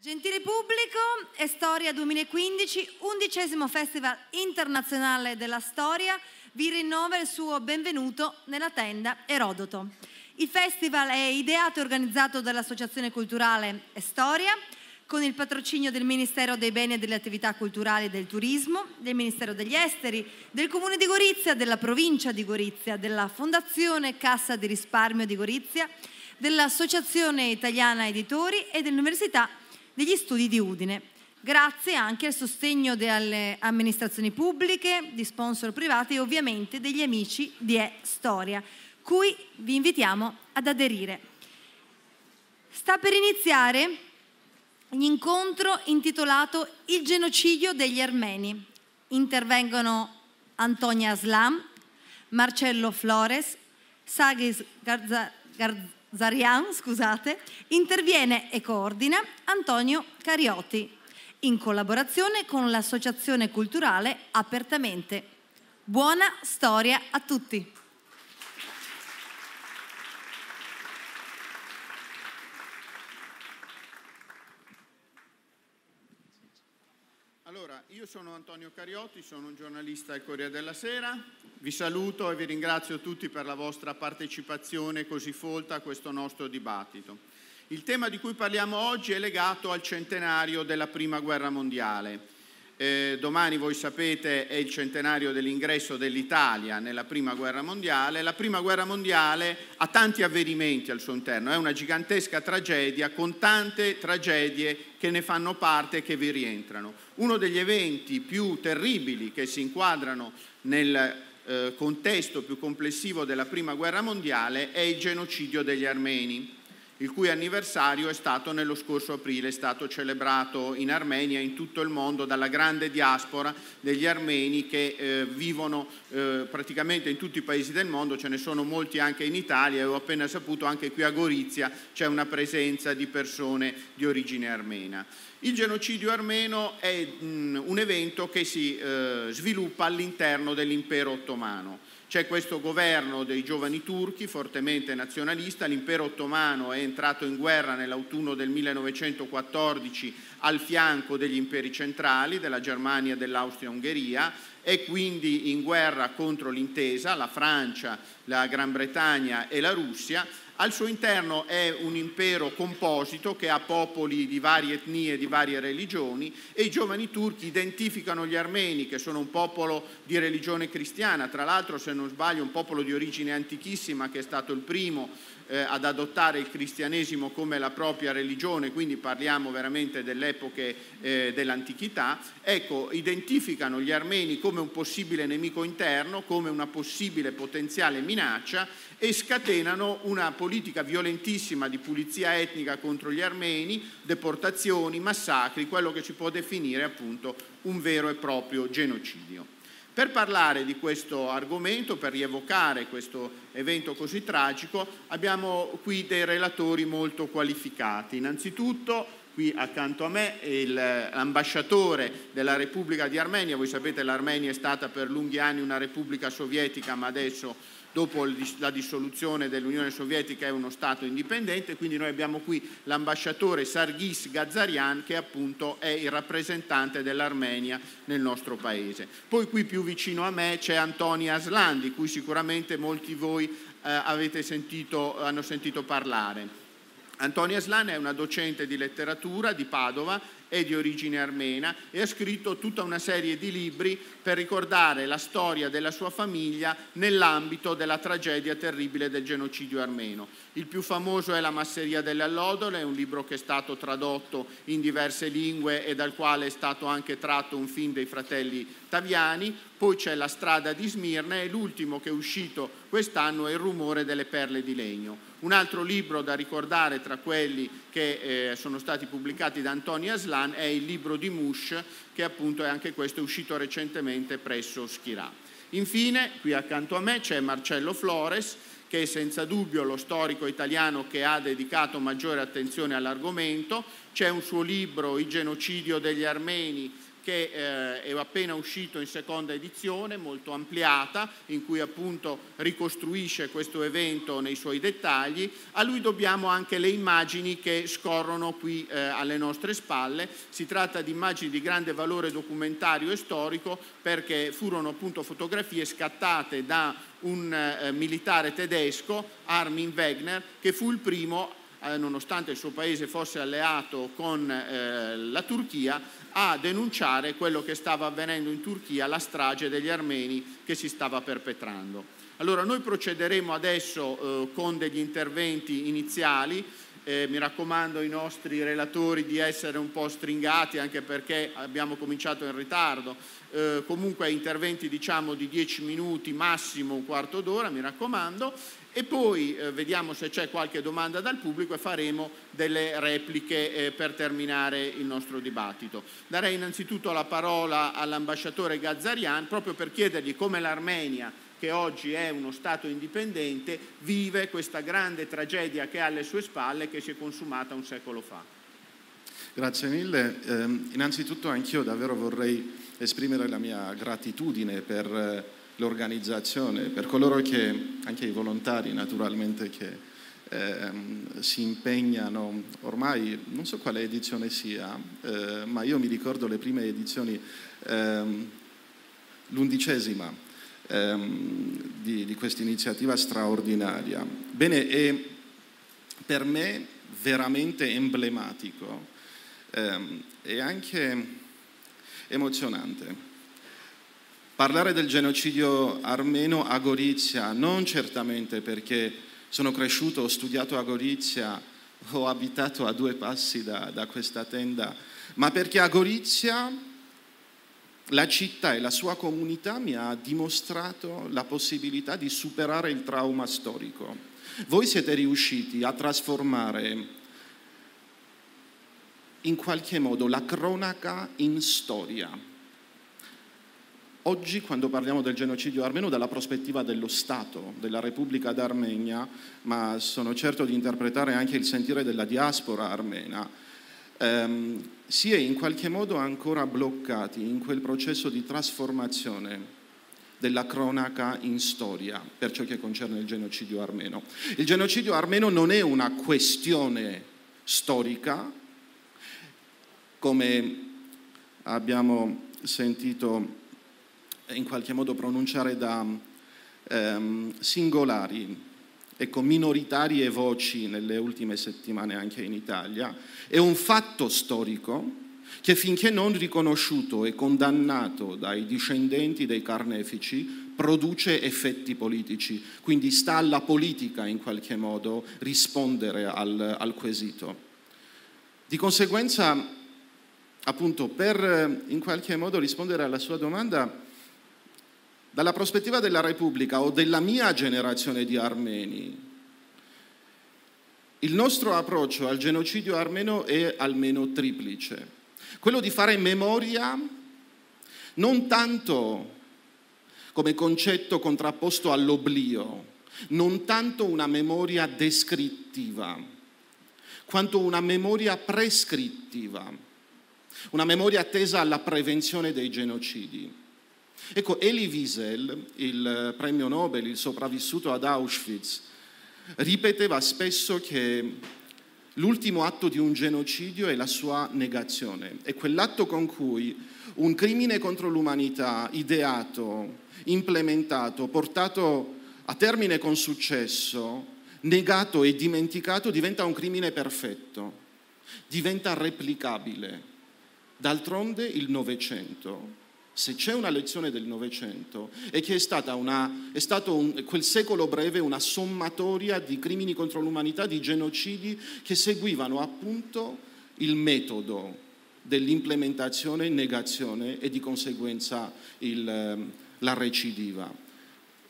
Gentile pubblico, Estoria 2015, undicesimo festival internazionale della storia, vi rinnova il suo benvenuto nella tenda Erodoto. Il festival è ideato e organizzato dall'Associazione Culturale Estoria, con il patrocinio del Ministero dei Beni e delle Attività Culturali e del Turismo, del Ministero degli Esteri, del Comune di Gorizia, della Provincia di Gorizia, della Fondazione Cassa di Risparmio di Gorizia, dell'Associazione Italiana Editori e dell'Università di degli studi di Udine, grazie anche al sostegno delle amministrazioni pubbliche, di sponsor privati e ovviamente degli amici di E Storia, cui vi invitiamo ad aderire. Sta per iniziare l'incontro intitolato Il genocidio degli armeni. Intervengono Antonia Slam, Marcello Flores, Sagis Garza, Garza Zarian, scusate, interviene e coordina Antonio Cariotti in collaborazione con l'associazione culturale Apertamente. Buona storia a tutti! io sono Antonio Cariotti, sono un giornalista del Corriere della Sera. Vi saluto e vi ringrazio tutti per la vostra partecipazione così folta a questo nostro dibattito. Il tema di cui parliamo oggi è legato al centenario della Prima Guerra Mondiale eh, domani voi sapete è il centenario dell'ingresso dell'Italia nella Prima Guerra Mondiale. La Prima Guerra Mondiale ha tanti avvenimenti al suo interno, è una gigantesca tragedia con tante tragedie che ne fanno parte e che vi rientrano. Uno degli eventi più terribili che si inquadrano nel eh, contesto più complessivo della Prima Guerra Mondiale è il genocidio degli armeni il cui anniversario è stato nello scorso aprile, è stato celebrato in Armenia e in tutto il mondo dalla grande diaspora degli armeni che eh, vivono eh, praticamente in tutti i paesi del mondo, ce ne sono molti anche in Italia e ho appena saputo anche qui a Gorizia c'è una presenza di persone di origine armena. Il genocidio armeno è mh, un evento che si eh, sviluppa all'interno dell'impero ottomano. C'è questo governo dei giovani turchi, fortemente nazionalista, l'impero ottomano è entrato in guerra nell'autunno del 1914 al fianco degli imperi centrali, della Germania e dell'Austria-Ungheria, è quindi in guerra contro l'intesa, la Francia, la Gran Bretagna e la Russia, al suo interno è un impero composito che ha popoli di varie etnie, di varie religioni e i giovani turchi identificano gli armeni che sono un popolo di religione cristiana, tra l'altro se non sbaglio un popolo di origine antichissima che è stato il primo eh, ad adottare il cristianesimo come la propria religione, quindi parliamo veramente dell'epoca eh, dell'antichità, ecco, identificano gli armeni come un possibile nemico interno, come una possibile potenziale minaccia e scatenano una politica violentissima di pulizia etnica contro gli armeni, deportazioni, massacri, quello che si può definire appunto un vero e proprio genocidio. Per parlare di questo argomento, per rievocare questo evento così tragico, abbiamo qui dei relatori molto qualificati. Innanzitutto qui accanto a me l'ambasciatore della Repubblica di Armenia, voi sapete che l'Armenia è stata per lunghi anni una repubblica sovietica ma adesso dopo la dissoluzione dell'Unione Sovietica è uno Stato indipendente, quindi noi abbiamo qui l'ambasciatore Sarghis Gazarian che appunto è il rappresentante dell'Armenia nel nostro paese. Poi qui più vicino a me c'è Antonia Aslan, di cui sicuramente molti di voi eh, sentito, hanno sentito parlare. Antonia Slan è una docente di letteratura di Padova è di origine armena e ha scritto tutta una serie di libri per ricordare la storia della sua famiglia nell'ambito della tragedia terribile del genocidio armeno. Il più famoso è La masseria delle allodole, un libro che è stato tradotto in diverse lingue e dal quale è stato anche tratto un film dei fratelli Taviani, poi c'è La strada di Smirne e l'ultimo che è uscito quest'anno è Il rumore delle perle di legno. Un altro libro da ricordare tra quelli che eh, sono stati pubblicati da Antonio Aslan è il libro di Mush, che appunto è anche questo uscito recentemente presso Schirà. Infine, qui accanto a me c'è Marcello Flores, che è senza dubbio lo storico italiano che ha dedicato maggiore attenzione all'argomento. C'è un suo libro, Il genocidio degli armeni, che eh, è appena uscito in seconda edizione, molto ampliata, in cui appunto ricostruisce questo evento nei suoi dettagli. A lui dobbiamo anche le immagini che scorrono qui eh, alle nostre spalle. Si tratta di immagini di grande valore documentario e storico perché furono appunto fotografie scattate da un eh, militare tedesco, Armin Wegner, che fu il primo, eh, nonostante il suo paese fosse alleato con eh, la Turchia, a denunciare quello che stava avvenendo in Turchia, la strage degli armeni che si stava perpetrando. Allora noi procederemo adesso eh, con degli interventi iniziali eh, mi raccomando ai nostri relatori di essere un po' stringati anche perché abbiamo cominciato in ritardo, eh, comunque interventi diciamo di 10 minuti massimo un quarto d'ora, mi raccomando, e poi eh, vediamo se c'è qualche domanda dal pubblico e faremo delle repliche eh, per terminare il nostro dibattito. Darei innanzitutto la parola all'ambasciatore Gazzarian proprio per chiedergli come l'Armenia che oggi è uno Stato indipendente, vive questa grande tragedia che ha alle sue spalle che si è consumata un secolo fa. Grazie mille. Eh, innanzitutto anch'io davvero vorrei esprimere la mia gratitudine per eh, l'organizzazione, per coloro che, anche i volontari naturalmente, che eh, si impegnano, ormai non so quale edizione sia, eh, ma io mi ricordo le prime edizioni, ehm, l'undicesima ehm, di, di questa iniziativa straordinaria. Bene, e per me veramente emblematico ehm, e anche emozionante. Parlare del genocidio armeno a Gorizia, non certamente perché sono cresciuto, ho studiato a Gorizia, ho abitato a due passi da, da questa tenda, ma perché a Gorizia la città e la sua comunità mi ha dimostrato la possibilità di superare il trauma storico. Voi siete riusciti a trasformare in qualche modo la cronaca in storia. Oggi, quando parliamo del genocidio armeno, dalla prospettiva dello Stato, della Repubblica d'Armenia, ma sono certo di interpretare anche il sentire della diaspora armena, ehm, si è in qualche modo ancora bloccati in quel processo di trasformazione della cronaca in storia per ciò che concerne il genocidio armeno. Il genocidio armeno non è una questione storica, come abbiamo sentito in qualche modo pronunciare da ehm, singolari ecco, minoritarie voci nelle ultime settimane anche in Italia, è un fatto storico che finché non riconosciuto e condannato dai discendenti dei carnefici produce effetti politici, quindi sta alla politica in qualche modo rispondere al, al quesito. Di conseguenza, appunto, per eh, in qualche modo rispondere alla sua domanda, dalla prospettiva della Repubblica o della mia generazione di armeni, il nostro approccio al genocidio armeno è almeno triplice. Quello di fare memoria non tanto come concetto contrapposto all'oblio, non tanto una memoria descrittiva, quanto una memoria prescrittiva, una memoria tesa alla prevenzione dei genocidi. Ecco, Elie Wiesel, il eh, premio Nobel, il sopravvissuto ad Auschwitz, ripeteva spesso che l'ultimo atto di un genocidio è la sua negazione, è quell'atto con cui un crimine contro l'umanità ideato, implementato, portato a termine con successo, negato e dimenticato, diventa un crimine perfetto, diventa replicabile. D'altronde il Novecento se c'è una lezione del Novecento, è che è, stata una, è stato un, quel secolo breve una sommatoria di crimini contro l'umanità, di genocidi che seguivano appunto il metodo dell'implementazione, negazione e di conseguenza il, ehm, la recidiva.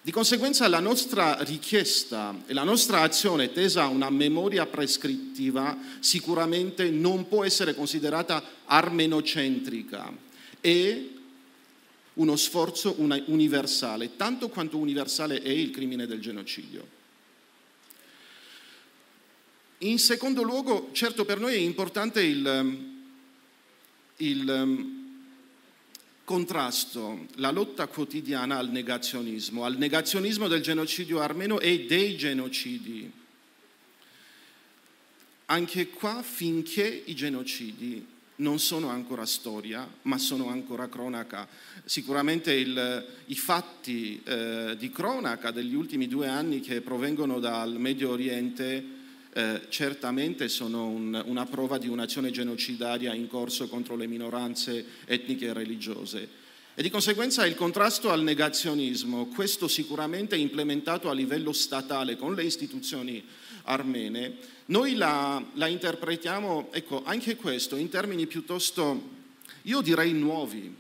Di conseguenza la nostra richiesta e la nostra azione tesa a una memoria prescrittiva sicuramente non può essere considerata armenocentrica e uno sforzo universale, tanto quanto universale è il crimine del genocidio. In secondo luogo, certo per noi è importante il, ehm, il ehm, contrasto, la lotta quotidiana al negazionismo, al negazionismo del genocidio armeno e dei genocidi. Anche qua finché i genocidi non sono ancora storia, ma sono ancora cronaca. Sicuramente il, i fatti eh, di cronaca degli ultimi due anni che provengono dal Medio Oriente eh, certamente sono un, una prova di un'azione genocidaria in corso contro le minoranze etniche e religiose. E di conseguenza il contrasto al negazionismo, questo sicuramente implementato a livello statale con le istituzioni armene, noi la, la interpretiamo, ecco, anche questo in termini piuttosto, io direi nuovi.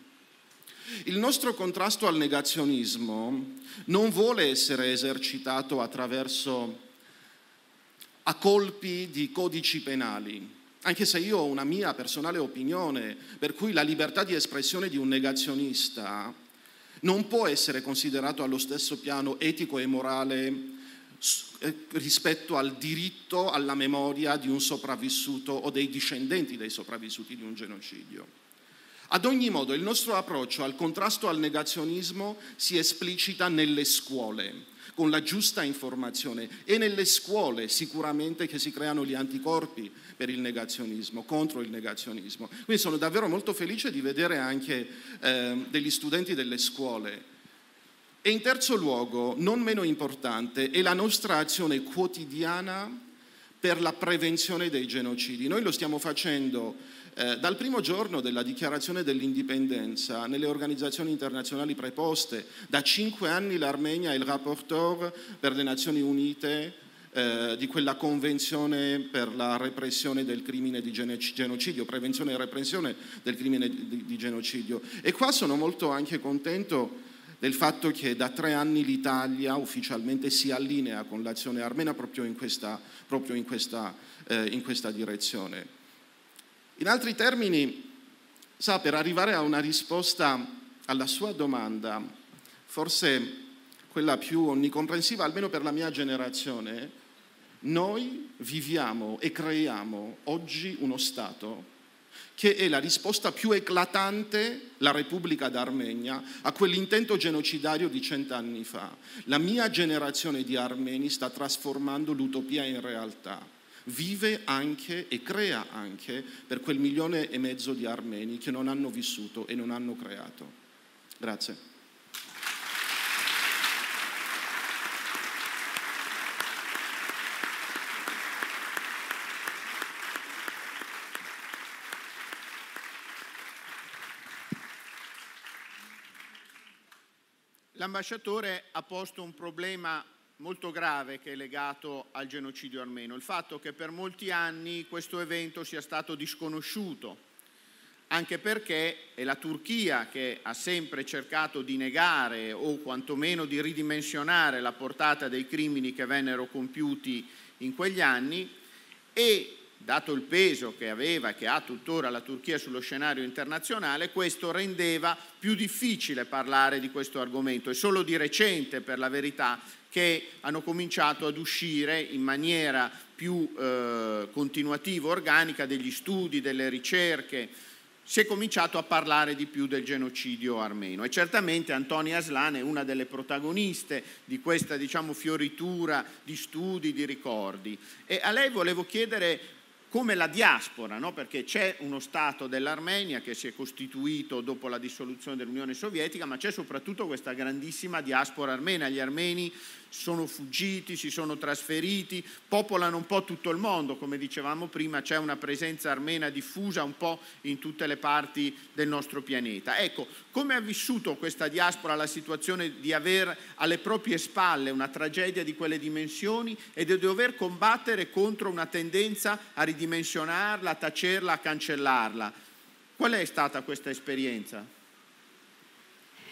Il nostro contrasto al negazionismo non vuole essere esercitato attraverso a colpi di codici penali, anche se io ho una mia personale opinione, per cui la libertà di espressione di un negazionista non può essere considerato allo stesso piano etico e morale eh, rispetto al diritto alla memoria di un sopravvissuto o dei discendenti dei sopravvissuti di un genocidio. Ad ogni modo il nostro approccio al contrasto al negazionismo si esplicita nelle scuole, con la giusta informazione. È nelle scuole sicuramente che si creano gli anticorpi, per il negazionismo, contro il negazionismo. Quindi sono davvero molto felice di vedere anche eh, degli studenti delle scuole. E in terzo luogo, non meno importante, è la nostra azione quotidiana per la prevenzione dei genocidi. Noi lo stiamo facendo eh, dal primo giorno della dichiarazione dell'indipendenza nelle organizzazioni internazionali preposte. Da cinque anni l'Armenia è il rapporteur per le Nazioni Unite eh, di quella convenzione per la repressione del crimine di genocidio, prevenzione e repressione del crimine di, di genocidio. E qua sono molto anche contento del fatto che da tre anni l'Italia ufficialmente si allinea con l'azione armena proprio in questa, proprio in questa, eh, in questa direzione. In altri termini, sa, per arrivare a una risposta alla sua domanda, forse quella più onnicomprensiva, almeno per la mia generazione, noi viviamo e creiamo oggi uno Stato che è la risposta più eclatante, la Repubblica d'Armenia, a quell'intento genocidario di cent'anni fa. La mia generazione di armeni sta trasformando l'utopia in realtà. Vive anche e crea anche per quel milione e mezzo di armeni che non hanno vissuto e non hanno creato. Grazie. L'ambasciatore ha posto un problema molto grave che è legato al genocidio armeno, il fatto che per molti anni questo evento sia stato disconosciuto, anche perché è la Turchia che ha sempre cercato di negare o quantomeno di ridimensionare la portata dei crimini che vennero compiuti in quegli anni e dato il peso che aveva e che ha tuttora la Turchia sullo scenario internazionale, questo rendeva più difficile parlare di questo argomento. È solo di recente, per la verità, che hanno cominciato ad uscire in maniera più eh, continuativa, organica, degli studi, delle ricerche. Si è cominciato a parlare di più del genocidio armeno e certamente Antonia Aslan è una delle protagoniste di questa diciamo, fioritura di studi, di ricordi. E a lei volevo chiedere come la diaspora, no? perché c'è uno Stato dell'Armenia che si è costituito dopo la dissoluzione dell'Unione Sovietica, ma c'è soprattutto questa grandissima diaspora armena. Gli armeni sono fuggiti, si sono trasferiti, popolano un po' tutto il mondo, come dicevamo prima c'è una presenza armena diffusa un po' in tutte le parti del nostro pianeta. Ecco, come ha vissuto questa diaspora la situazione di avere alle proprie spalle una tragedia di quelle dimensioni e di dover combattere contro una tendenza a ridimensionarla, a tacerla, a cancellarla? Qual è stata questa esperienza?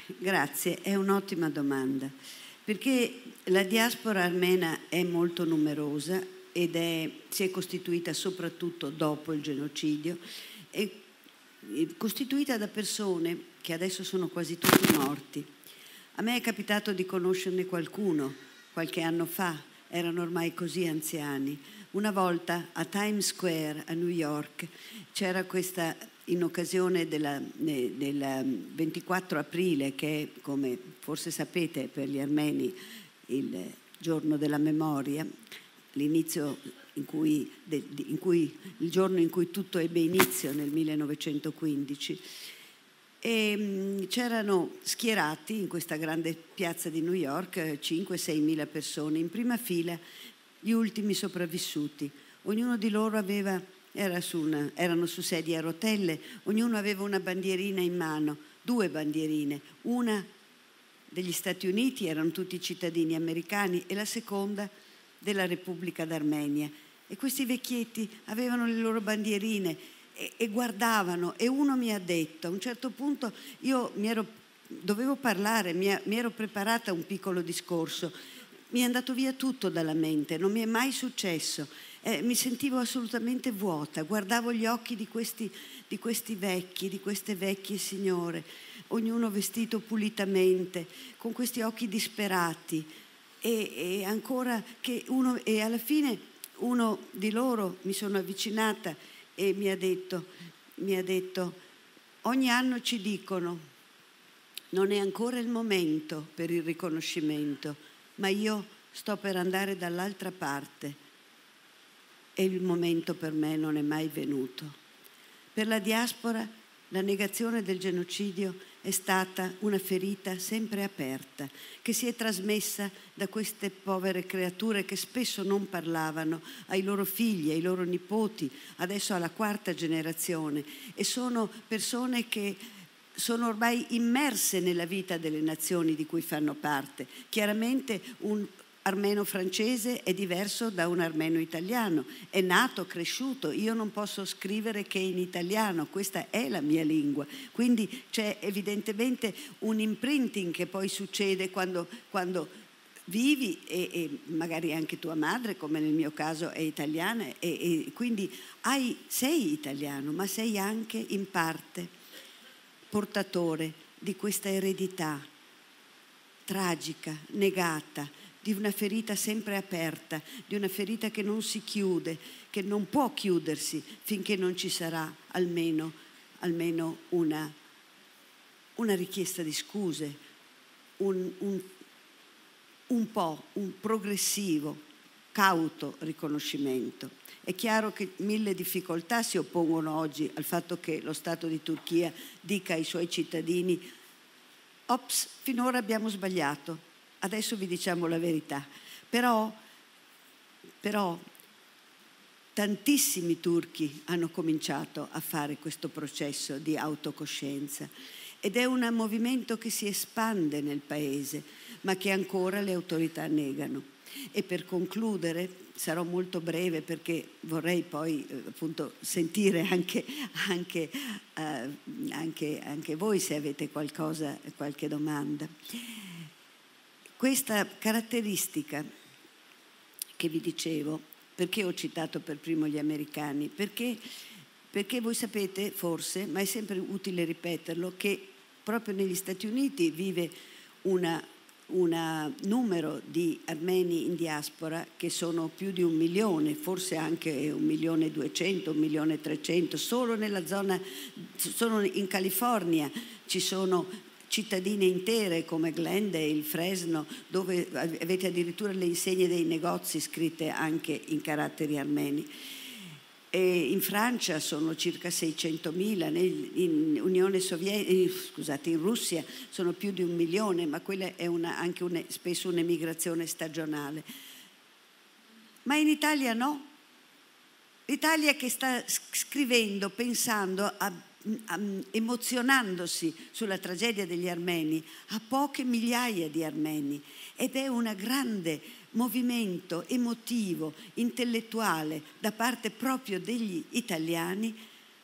Grazie, è un'ottima domanda perché la diaspora armena è molto numerosa ed è, si è costituita soprattutto dopo il genocidio, è costituita da persone che adesso sono quasi tutti morti. A me è capitato di conoscerne qualcuno qualche anno fa, erano ormai così anziani. Una volta a Times Square a New York c'era questa, in occasione del 24 aprile, che è come Forse sapete per gli armeni il giorno della memoria, l'inizio in cui, in cui, il giorno in cui tutto ebbe inizio nel 1915. E ehm, c'erano schierati in questa grande piazza di New York 5-6 mila persone, in prima fila gli ultimi sopravvissuti. Ognuno di loro aveva, era su una, erano su sedie a rotelle, ognuno aveva una bandierina in mano, due bandierine, una degli Stati Uniti, erano tutti cittadini americani, e la seconda della Repubblica d'Armenia. E questi vecchietti avevano le loro bandierine e, e, guardavano e uno mi ha detto, a un certo punto io mi ero, dovevo parlare, mi, mi ero preparata un piccolo discorso, mi è andato via tutto dalla mente, non mi è mai successo eh, mi sentivo assolutamente vuota, guardavo gli occhi di questi, di questi vecchi, di queste vecchie signore, ognuno vestito pulitamente, con questi occhi disperati e, e ancora che uno, e alla fine uno di loro mi sono avvicinata e mi ha detto, mi ha detto ogni anno ci dicono non è ancora il momento per il riconoscimento, ma io sto per andare dall'altra parte e il momento per me non è mai venuto. Per la diaspora la negazione del genocidio è stata una ferita sempre aperta, che si è trasmessa da queste povere creature che spesso non parlavano ai loro figli, ai loro nipoti, adesso alla quarta generazione, e sono persone che sono ormai immerse nella vita delle nazioni di cui fanno parte. Chiaramente un armeno-francese è diverso da un armeno-italiano, è nato, cresciuto, io non posso scrivere che in italiano, questa è la mia lingua, quindi c'è evidentemente un imprinting che poi succede quando, quando vivi e, e, magari anche tua madre, come nel mio caso è italiana, e, e quindi hai, sei italiano, ma sei anche in parte portatore di questa eredità tragica, negata, di una ferita sempre aperta, di una ferita che non si chiude, che non può chiudersi finché non ci sarà almeno, almeno una, una, richiesta di scuse, un, un, un po', un progressivo, cauto riconoscimento. È chiaro che mille difficoltà si oppongono oggi al fatto che lo Stato di Turchia dica ai suoi cittadini, ops, finora abbiamo sbagliato, Adesso vi diciamo la verità. Però, però tantissimi turchi hanno cominciato a fare questo processo di autocoscienza ed è un movimento che si espande nel paese, ma che ancora le autorità negano. E per concludere, sarò molto breve perché vorrei poi eh, appunto, sentire anche, anche, eh, anche, anche, voi se avete qualcosa, qualche domanda questa caratteristica che vi dicevo, perché ho citato per primo gli americani? Perché, perché voi sapete forse, ma è sempre utile ripeterlo, che proprio negli Stati Uniti vive un numero di armeni in diaspora che sono più di un milione, forse anche un milione e duecento, un milione e trecento, solo nella zona, solo in California ci sono cittadine intere come Glendale, Fresno, dove avete addirittura le insegne dei negozi scritte anche in caratteri armeni. E in Francia sono circa 600.000, in, Soviet... Eh, scusate, in Russia sono più di un milione, ma quella è una, anche un, spesso un'emigrazione stagionale. Ma in Italia no. L'Italia che sta scrivendo, pensando a emozionandosi sulla tragedia degli armeni, a poche migliaia di armeni ed è un grande movimento emotivo, intellettuale da parte proprio degli italiani,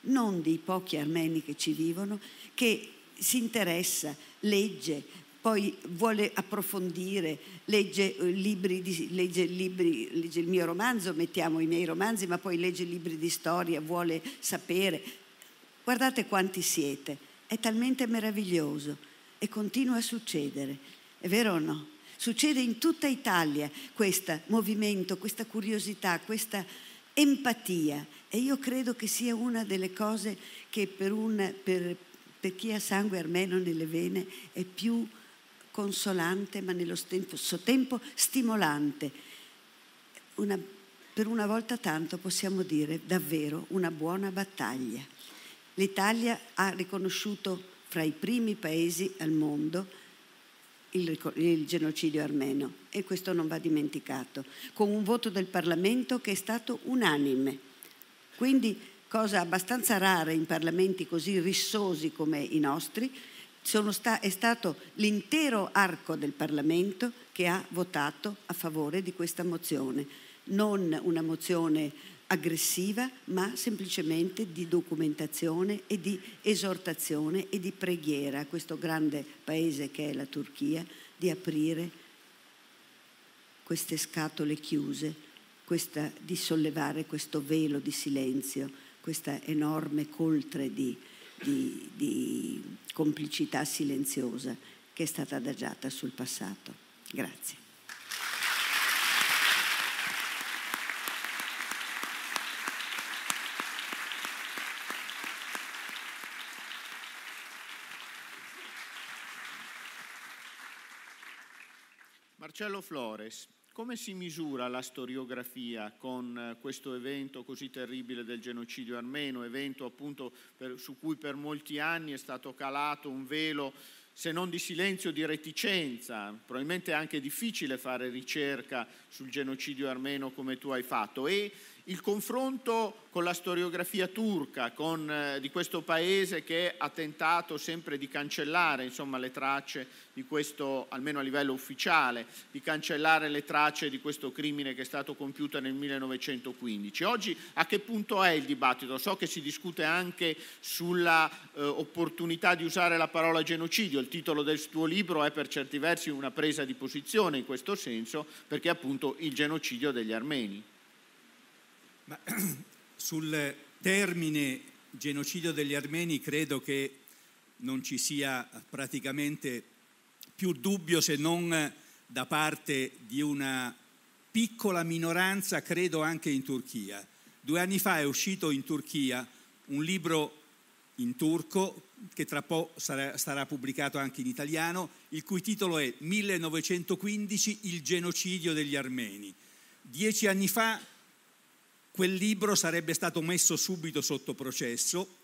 non dei pochi armeni che ci vivono, che si interessa, legge, poi vuole approfondire, legge eh, libri, di, legge libri, legge il mio romanzo, mettiamo i miei romanzi, ma poi legge libri di storia, vuole sapere, Guardate quanti siete, è talmente meraviglioso e continua a succedere, è vero o no? Succede in tutta Italia questo movimento, questa curiosità, questa empatia e io credo che sia una delle cose che per, un, per, per chi ha sangue armeno nelle vene è più consolante ma nello stesso tempo stimolante. Una, per una volta tanto possiamo dire davvero una buona battaglia. L'Italia ha riconosciuto fra i primi paesi al mondo il, il, genocidio armeno e questo non va dimenticato, con un voto del Parlamento che è stato unanime. Quindi cosa abbastanza rara in parlamenti così rissosi come i nostri, sta, è stato l'intero arco del Parlamento che ha votato a favore di questa mozione, non una mozione aggressiva, ma semplicemente di documentazione e di esortazione e di preghiera a questo grande paese che è la Turchia di aprire queste scatole chiuse, questa, di sollevare questo velo di silenzio, questa enorme coltre di, di, di complicità silenziosa che è stata adagiata sul passato. Grazie. Marcello Flores, come si misura la storiografia con eh, questo evento così terribile del genocidio armeno, evento appunto per, su cui per molti anni è stato calato un velo se non di silenzio, di reticenza. Probabilmente è anche difficile fare ricerca sul genocidio armeno come tu hai fatto. E il confronto con la storiografia turca con, eh, di questo paese che ha tentato sempre di cancellare insomma, le tracce di questo, almeno a livello ufficiale, di cancellare le tracce di questo crimine che è stato compiuto nel 1915. Oggi a che punto è il dibattito? So che si discute anche sulla eh, opportunità di usare la parola genocidio, il titolo del tuo libro è per certi versi una presa di posizione in questo senso perché appunto il genocidio degli armeni. Ma, sul termine genocidio degli armeni credo che non ci sia praticamente più dubbio se non da parte di una piccola minoranza, credo anche in Turchia. Due anni fa è uscito in Turchia un libro in turco che tra poco sarà, sarà pubblicato anche in italiano, il cui titolo è 1915 Il genocidio degli armeni. Dieci anni fa Quel libro sarebbe stato messo subito sotto processo,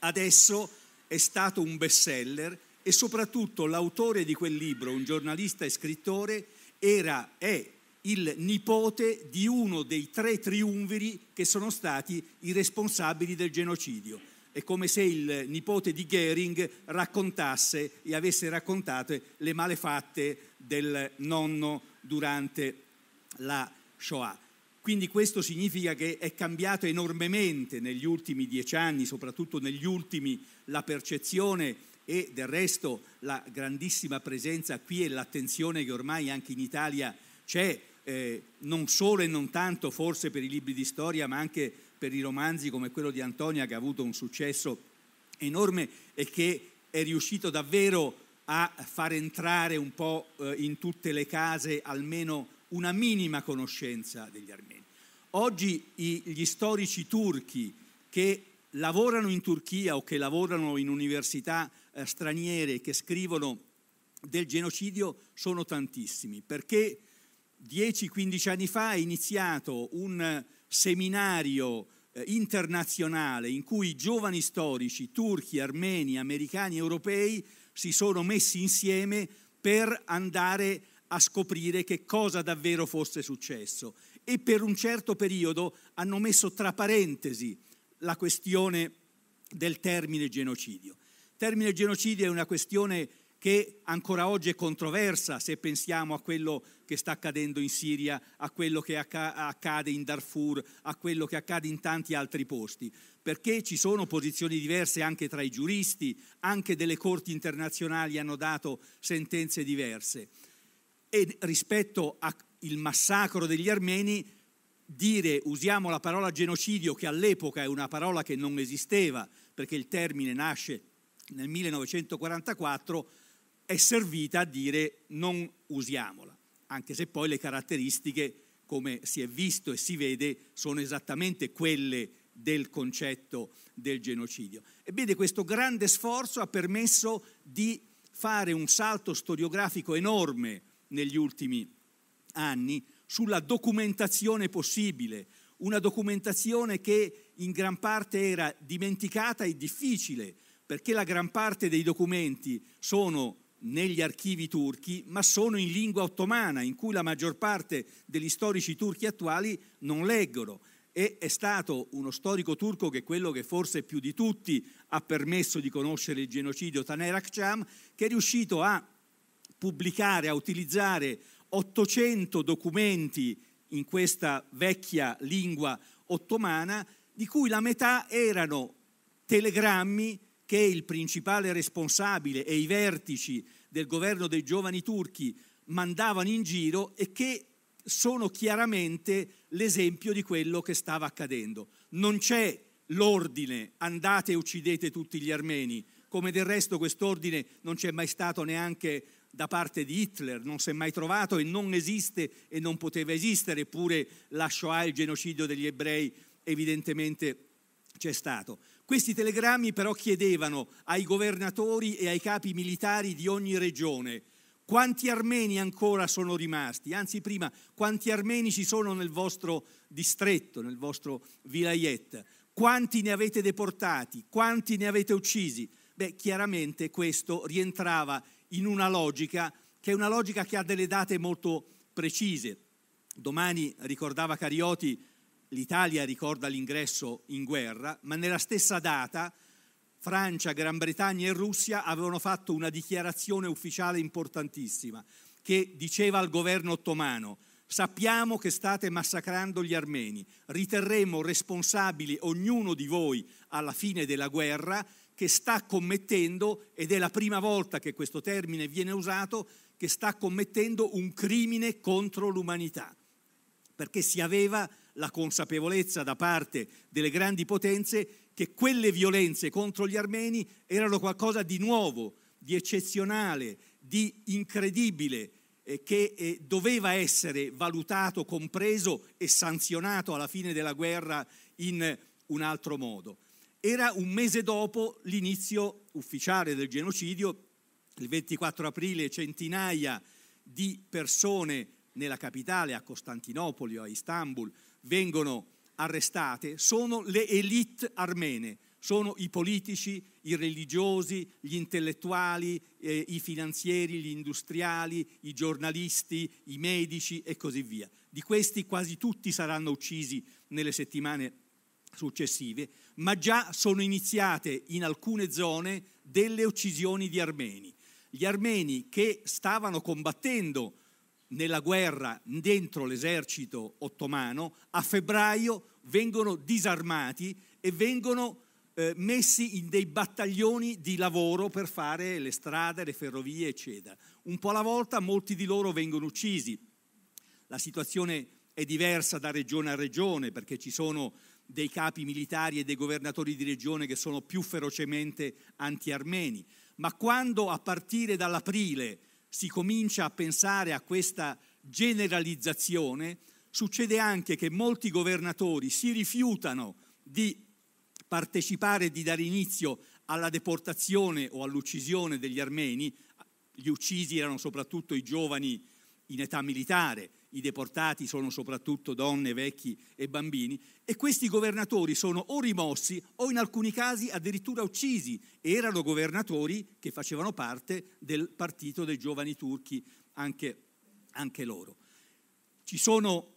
adesso è stato un best seller e soprattutto l'autore di quel libro, un giornalista e scrittore, era, è il nipote di uno dei tre triunviri che sono stati i responsabili del genocidio. È come se il nipote di Goering raccontasse e avesse raccontato le malefatte del nonno durante la Shoah. Quindi questo significa che è cambiato enormemente negli ultimi dieci anni, soprattutto negli ultimi, la percezione e del resto la grandissima presenza qui e l'attenzione che ormai anche in Italia c'è, eh, non solo e non tanto forse per i libri di storia, ma anche per i romanzi come quello di Antonia che ha avuto un successo enorme e che è riuscito davvero a far entrare un po' eh, in tutte le case almeno una minima conoscenza degli armeni. Oggi gli storici turchi che lavorano in Turchia o che lavorano in università eh, straniere, che scrivono del genocidio, sono tantissimi, perché 10-15 anni fa è iniziato un eh, seminario eh, internazionale in cui giovani storici turchi, armeni, americani, europei si sono messi insieme per andare a scoprire che cosa davvero fosse successo e per un certo periodo hanno messo tra parentesi la questione del termine genocidio. Il termine genocidio è una questione che ancora oggi è controversa se pensiamo a quello che sta accadendo in Siria, a quello che accade in Darfur, a quello che accade in tanti altri posti, perché ci sono posizioni diverse anche tra i giuristi, anche delle corti internazionali hanno dato sentenze diverse e rispetto al massacro degli armeni dire usiamo la parola genocidio che all'epoca è una parola che non esisteva perché il termine nasce nel 1944 è servita a dire non usiamola, anche se poi le caratteristiche, come si è visto e si vede, sono esattamente quelle del concetto del genocidio. Ebbene, questo grande sforzo ha permesso di fare un salto storiografico enorme negli ultimi anni sulla documentazione possibile, una documentazione che in gran parte era dimenticata e difficile, perché la gran parte dei documenti sono negli archivi turchi, ma sono in lingua ottomana, in cui la maggior parte degli storici turchi attuali non leggono. E è stato uno storico turco che è quello che forse più di tutti ha permesso di conoscere il genocidio, Taner Akçam, che è riuscito a pubblicare, a utilizzare 800 documenti in questa vecchia lingua ottomana, di cui la metà erano telegrammi che il principale responsabile e i vertici del governo dei giovani turchi mandavano in giro e che sono chiaramente l'esempio di quello che stava accadendo. Non c'è l'ordine andate e uccidete tutti gli armeni, come del resto quest'ordine non c'è mai stato neanche da parte di Hitler, non si è mai trovato e non esiste e non poteva esistere, eppure la Shoah, il genocidio degli ebrei evidentemente c'è stato. Questi telegrammi però chiedevano ai governatori e ai capi militari di ogni regione quanti armeni ancora sono rimasti, anzi prima quanti armeni ci sono nel vostro distretto, nel vostro vilayet, quanti ne avete deportati, quanti ne avete uccisi. Beh, chiaramente questo rientrava in una logica che è una logica che ha delle date molto precise. Domani ricordava Carioti, l'Italia ricorda l'ingresso in guerra, ma nella stessa data Francia, Gran Bretagna e Russia avevano fatto una dichiarazione ufficiale importantissima che diceva al governo ottomano sappiamo che state massacrando gli armeni, riterremo responsabili ognuno di voi alla fine della guerra che sta commettendo, ed è la prima volta che questo termine viene usato, che sta commettendo un crimine contro l'umanità, perché si aveva la consapevolezza da parte delle grandi potenze che quelle violenze contro gli armeni erano qualcosa di nuovo, di eccezionale, di incredibile, eh, che eh, doveva essere valutato, compreso e sanzionato alla fine della guerra in un altro modo. Era un mese dopo l'inizio ufficiale del genocidio, il 24 aprile centinaia di persone nella capitale, a Costantinopoli o a Istanbul, vengono arrestate, sono le elite armene, sono i politici, i religiosi, gli intellettuali, eh, i finanzieri, gli industriali, i giornalisti, i medici e così via. Di questi quasi tutti saranno uccisi nelle settimane successive, ma già sono iniziate in alcune zone delle uccisioni di armeni. Gli armeni che stavano combattendo nella guerra dentro l'esercito ottomano, a febbraio vengono disarmati e vengono eh, messi in dei battaglioni di lavoro per fare le strade, le ferrovie, eccetera. Un po' alla volta molti di loro vengono uccisi. La situazione è diversa da regione a regione perché ci sono dei capi militari e dei governatori di regione che sono più ferocemente anti-armeni, ma quando a partire dall'aprile si comincia a pensare a questa generalizzazione, succede anche che molti governatori si rifiutano di partecipare di dare inizio alla deportazione o all'uccisione degli armeni, gli uccisi erano soprattutto i giovani in età militare, i deportati sono soprattutto donne, vecchi e bambini, e questi governatori sono o rimossi o in alcuni casi addirittura uccisi. Erano governatori che facevano parte del partito dei giovani turchi, anche, anche loro. Ci sono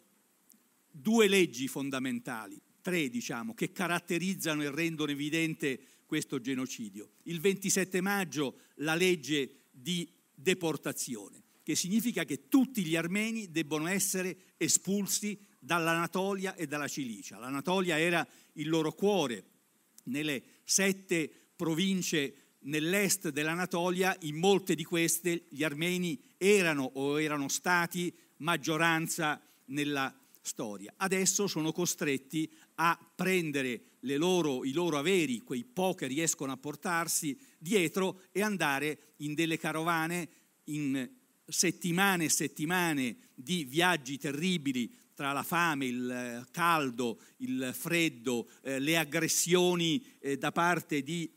due leggi fondamentali, tre diciamo, che caratterizzano e rendono evidente questo genocidio. Il 27 maggio la legge di deportazione che significa che tutti gli armeni debbono essere espulsi dall'Anatolia e dalla Cilicia. L'Anatolia era il loro cuore, nelle sette province nell'est dell'Anatolia, in molte di queste gli armeni erano o erano stati maggioranza nella storia. Adesso sono costretti a prendere loro, i loro averi, quei pochi che riescono a portarsi dietro e andare in delle carovane in settimane e settimane di viaggi terribili tra la fame, il eh, caldo, il freddo, eh, le aggressioni eh, da parte di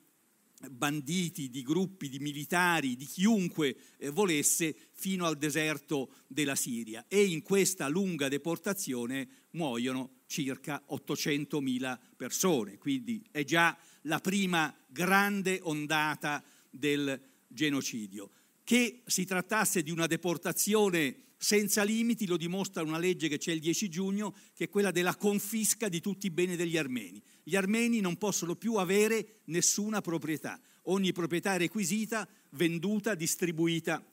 banditi, di gruppi, di militari, di chiunque eh, volesse, fino al deserto della Siria. E in questa lunga deportazione muoiono circa 800.000 persone, quindi è già la prima grande ondata del genocidio. Che si trattasse di una deportazione senza limiti lo dimostra una legge che c'è il 10 giugno, che è quella della confisca di tutti i beni degli armeni. Gli armeni non possono più avere nessuna proprietà, ogni proprietà è requisita, venduta, distribuita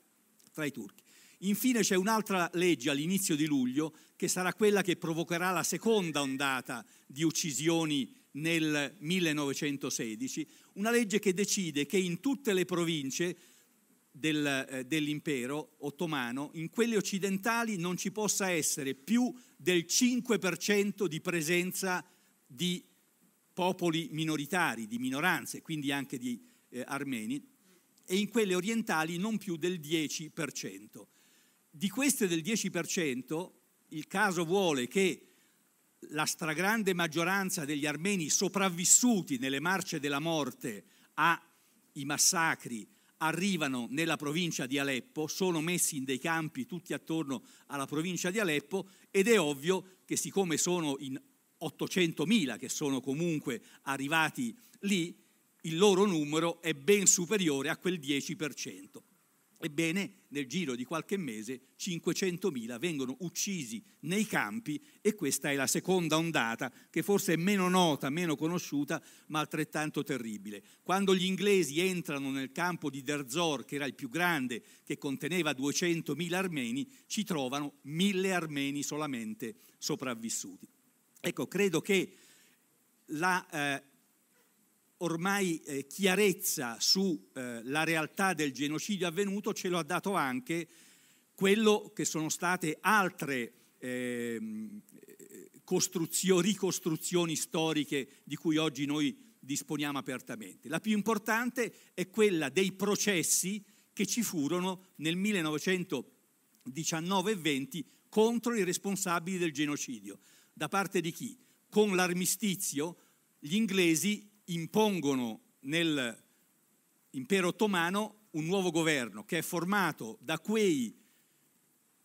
tra i turchi. Infine c'è un'altra legge all'inizio di luglio che sarà quella che provocherà la seconda ondata di uccisioni nel 1916, una legge che decide che in tutte le province del, eh, dell'impero ottomano, in quelle occidentali non ci possa essere più del 5% di presenza di popoli minoritari, di minoranze, quindi anche di eh, armeni, e in quelle orientali non più del 10%. Di queste del 10%, il caso vuole che la stragrande maggioranza degli armeni sopravvissuti nelle marce della morte ai massacri arrivano nella provincia di Aleppo, sono messi in dei campi tutti attorno alla provincia di Aleppo ed è ovvio che siccome sono in 800.000 che sono comunque arrivati lì, il loro numero è ben superiore a quel 10%. Ebbene, nel giro di qualche mese 500.000 vengono uccisi nei campi e questa è la seconda ondata che forse è meno nota, meno conosciuta, ma altrettanto terribile. Quando gli inglesi entrano nel campo di Derzor, che era il più grande, che conteneva 200.000 armeni, ci trovano 1.000 armeni solamente sopravvissuti. Ecco, credo che la eh, ormai eh, chiarezza sulla eh, realtà del genocidio avvenuto ce lo ha dato anche quello che sono state altre eh, ricostruzioni storiche di cui oggi noi disponiamo apertamente. La più importante è quella dei processi che ci furono nel 1919 e 20 contro i responsabili del genocidio. Da parte di chi? Con l'armistizio gli inglesi impongono nell'impero ottomano un nuovo governo che è formato da quei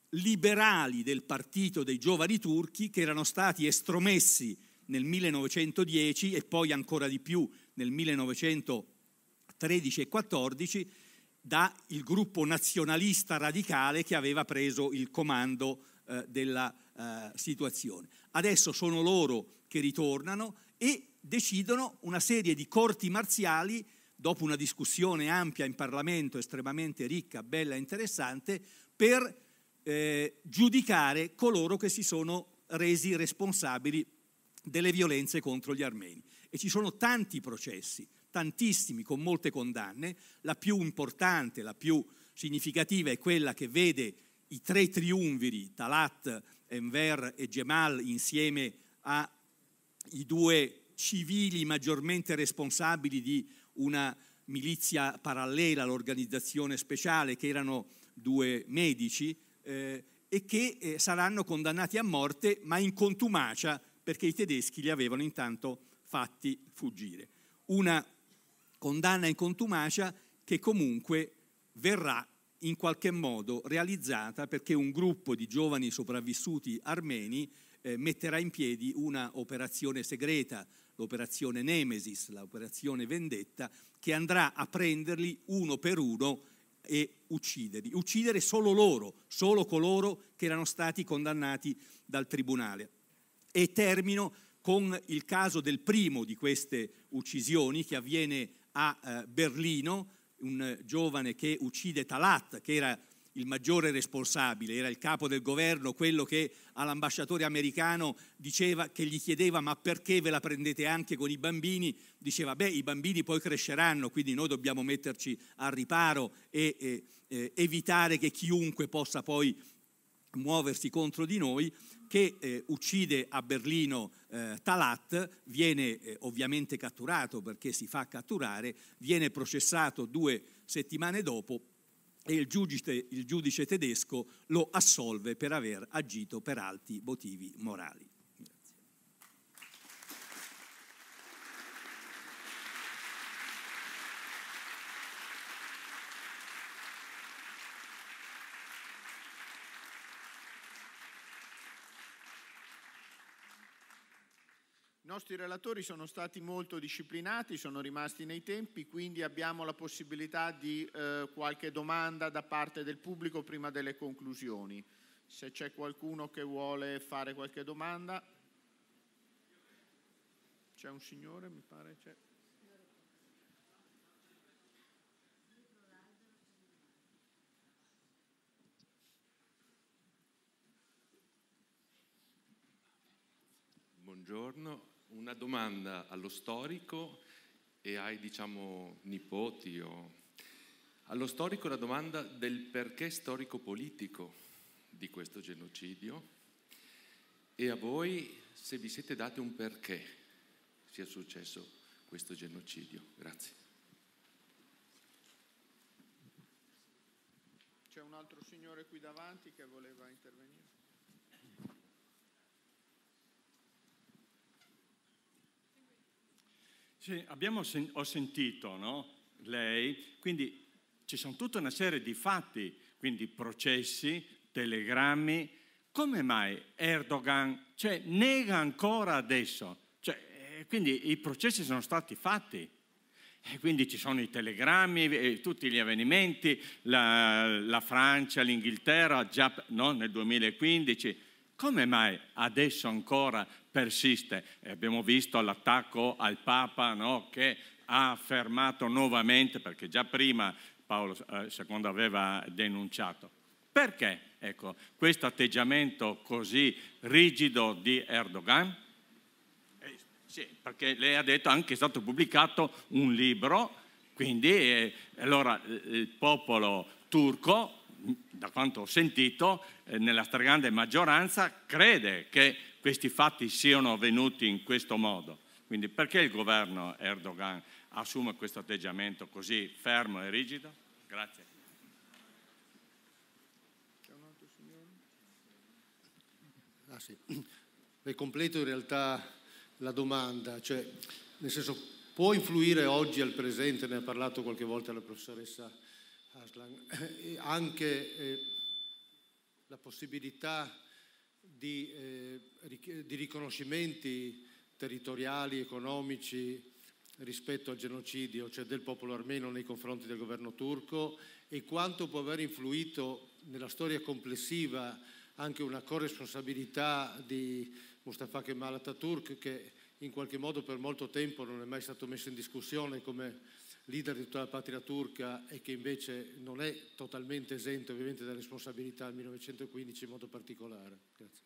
liberali del partito dei giovani turchi che erano stati estromessi nel 1910 e poi ancora di più nel 1913 e 14 dal gruppo nazionalista radicale che aveva preso il comando eh, della eh, situazione. Adesso sono loro che ritornano e decidono una serie di corti marziali, dopo una discussione ampia in Parlamento, estremamente ricca, bella e interessante, per eh, giudicare coloro che si sono resi responsabili delle violenze contro gli armeni. E ci sono tanti processi, tantissimi, con molte condanne. La più importante, la più significativa è quella che vede i tre triunviri, Talat, Enver e Gemal, insieme ai due civili maggiormente responsabili di una milizia parallela all'organizzazione speciale, che erano due medici, eh, e che eh, saranno condannati a morte, ma in contumacia, perché i tedeschi li avevano intanto fatti fuggire. Una condanna in contumacia che comunque verrà in qualche modo realizzata perché un gruppo di giovani sopravvissuti armeni eh, metterà in piedi una operazione segreta l'operazione Nemesis, l'operazione Vendetta, che andrà a prenderli uno per uno e ucciderli. Uccidere solo loro, solo coloro che erano stati condannati dal tribunale. E termino con il caso del primo di queste uccisioni che avviene a eh, Berlino, un giovane che uccide Talat, che era il maggiore responsabile, era il capo del governo, quello che all'ambasciatore americano diceva, che gli chiedeva ma perché ve la prendete anche con i bambini, diceva beh i bambini poi cresceranno, quindi noi dobbiamo metterci al riparo e, eh, evitare che chiunque possa poi muoversi contro di noi, che eh, uccide a Berlino eh, Talat, viene eh, ovviamente catturato perché si fa catturare, viene processato due settimane dopo, e il giudice, il giudice tedesco lo assolve per aver agito per alti motivi morali. nostri relatori sono stati molto disciplinati, sono rimasti nei tempi, quindi abbiamo la possibilità di eh, qualche domanda da parte del pubblico prima delle conclusioni. Se c'è qualcuno che vuole fare qualche domanda. C'è un signore, mi pare. C'è. Buongiorno, una domanda allo storico e ai, diciamo, nipoti. O... Allo storico la domanda del perché storico-politico di questo genocidio e a voi se vi siete dati un perché sia successo questo genocidio. Grazie. C'è un altro signore qui davanti che voleva intervenire. Sì, sen- ho sentito, no? Lei, quindi ci sono tutta una serie di fatti, quindi processi, telegrammi. Come mai Erdogan cioè, nega ancora adesso? Cioè, eh, quindi i processi sono stati fatti. E quindi ci sono i telegrammi, eh, tutti gli avvenimenti, la, la Francia, l'Inghilterra, già no, nel 2015 come mai adesso ancora persiste? E abbiamo visto l'attacco al Papa no? che ha affermato nuovamente, perché già prima Paolo II eh, aveva denunciato. Perché ecco, questo atteggiamento così rigido di Erdogan? Eh, sì, perché lei ha detto anche è stato pubblicato un libro, quindi eh, allora il popolo turco da quanto ho sentito, eh, nella stragrande maggioranza crede che questi fatti siano avvenuti in questo modo. Quindi perché il governo Erdogan assume questo atteggiamento così fermo e rigido? Grazie. C'è un Ah, sì. Beh, completo in realtà la domanda, cioè nel senso può influire oggi al presente, ne ha parlato qualche volta la professoressa Aslan, eh, anche eh, la possibilità di, eh, di, riconoscimenti territoriali, economici rispetto al genocidio, cioè del popolo armeno nei confronti del governo turco e quanto può aver influito nella storia complessiva anche una corresponsabilità di Mustafa Kemal Atatürk che in qualche modo per molto tempo non è mai stato messo in discussione come leader di tutta la patria turca e che invece non è totalmente esente ovviamente da responsabilità nel 1915 in modo particolare. Grazie.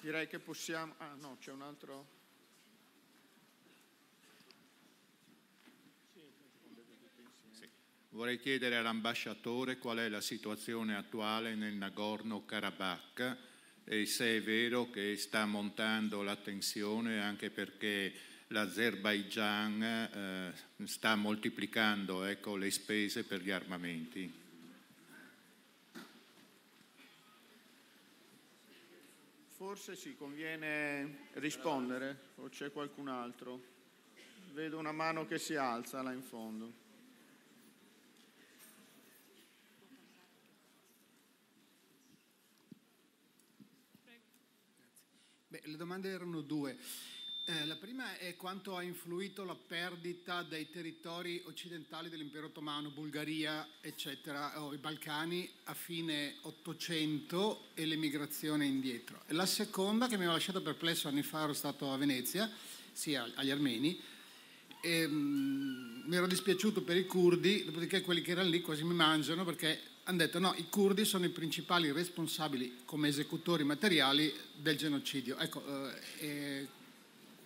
Direi che possiamo... Ah no, c'è un altro... Vorrei chiedere all'ambasciatore qual è la situazione attuale nel Nagorno-Karabakh e se è vero che sta montando la tensione anche perché l'Azerbaigian eh, sta moltiplicando ecco, le spese per gli armamenti. Forse sì, conviene rispondere o c'è qualcun altro? Vedo una mano che si alza là in fondo. Beh, le domande erano due. Eh, la prima è quanto ha influito la perdita dei territori occidentali dell'impero ottomano, Bulgaria, eccetera, o i Balcani a fine Ottocento e l'emigrazione indietro. La seconda, che mi ha lasciato perplesso anni fa, ero stato a Venezia, sia sì, agli armeni, e, ehm, mh, mi ero dispiaciuto per i curdi, dopodiché quelli che erano lì quasi mi mangiano perché hanno detto no, i curdi sono i principali responsabili come esecutori materiali del genocidio. Ecco, eh, eh,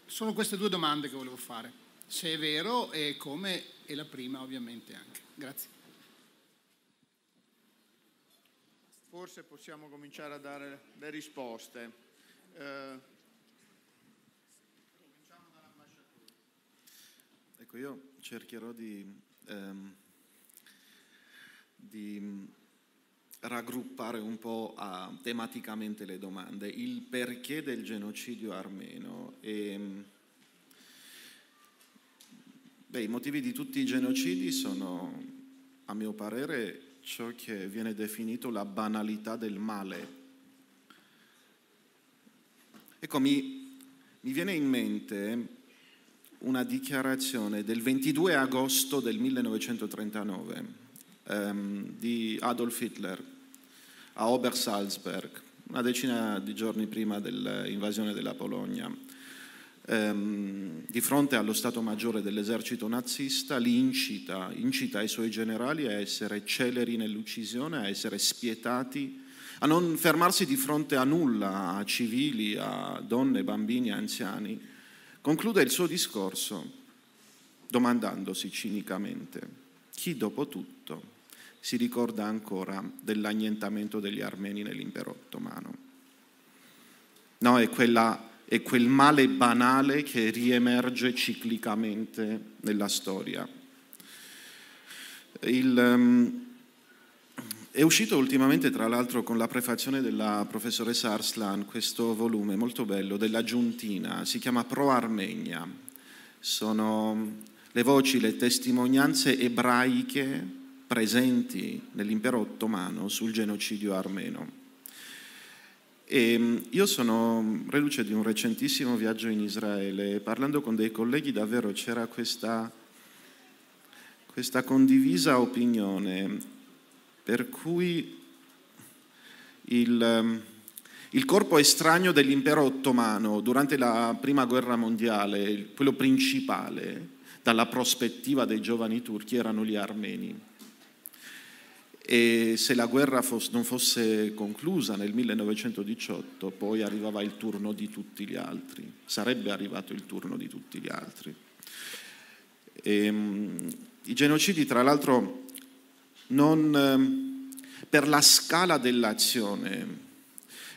sono queste due domande che volevo fare, se è vero e come, e la prima ovviamente anche. Grazie. Forse possiamo cominciare a dare le risposte. Eh... Ecco, io cercherò di, ehm, di raggruppare un po' a, tematicamente le domande, il perché del genocidio armeno. E, ehm, beh, I motivi di tutti i genocidi sono, a mio parere, ciò che viene definito la banalità del male. Ecco, mi, mi viene in mente una dichiarazione del 22 agosto del 1939 um, ehm, di Adolf Hitler a Obersalzberg, una decina di giorni prima dell'invasione della Polonia. Ehm, di fronte allo Stato Maggiore dell'esercito nazista, li incita, incita i suoi generali a essere celeri nell'uccisione, a essere spietati, a non fermarsi di fronte a nulla, a civili, a donne, bambini, anziani. Conclude il suo discorso domandandosi cinicamente, chi dopo tutto si ricorda ancora dell'annientamento degli armeni nell'impero ottomano. No, è, quella, è quel male banale che riemerge ciclicamente nella storia. Il, um, è uscito ultimamente, tra l'altro, con la prefazione della professoressa Arslan, questo volume molto bello della Giuntina, si chiama Pro Armenia. Sono le voci, le testimonianze ebraiche presenti nell'impero ottomano sul genocidio armeno. E ehm, io sono reduce di un recentissimo viaggio in Israele e parlando con dei colleghi davvero c'era questa, questa condivisa opinione per cui il, il corpo estraneo dell'impero ottomano durante la prima guerra mondiale, quello principale, dalla prospettiva dei giovani turchi, erano gli armeni e se la guerra fosse, non fosse conclusa nel 1918 poi arrivava il turno di tutti gli altri, sarebbe arrivato il turno di tutti gli altri. E, ehm, I genocidi tra l'altro non, ehm, per la scala dell'azione